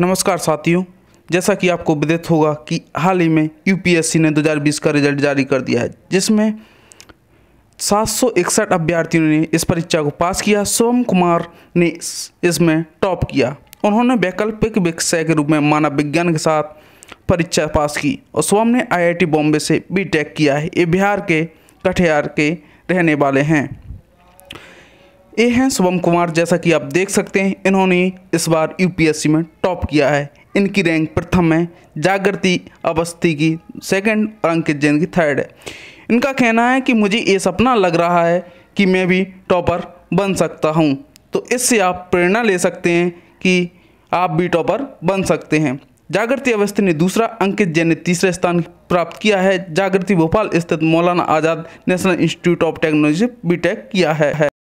नमस्कार साथियों जैसा कि आपको विदित होगा कि हाल ही में यूपीएससी ने 2020 का रिजल्ट जारी कर दिया है जिसमें सात अभ्यर्थियों ने इस परीक्षा को पास किया सोम कुमार ने इसमें टॉप किया उन्होंने वैकल्पिक विषय के रूप में मानव विज्ञान के साथ परीक्षा पास की और सोम ने आईआईटी बॉम्बे से बीटेक किया है ये बिहार के कटिहार के रहने वाले हैं ये हैं शुभम कुमार जैसा कि आप देख सकते हैं इन्होंने इस बार यूपीएससी में टॉप किया है इनकी रैंक प्रथम है जागृति अवस्थी की सेकंड और अंकित जैन की थर्ड है इनका कहना है कि मुझे ये सपना लग रहा है कि मैं भी टॉपर बन सकता हूँ तो इससे आप प्रेरणा ले सकते हैं कि आप भी टॉपर बन सकते हैं जागृति अवस्थी ने दूसरा अंकित जैन ने तीसरा स्थान प्राप्त किया है जागृति भोपाल स्थित Maulana Azad national institute of technology BTech किया है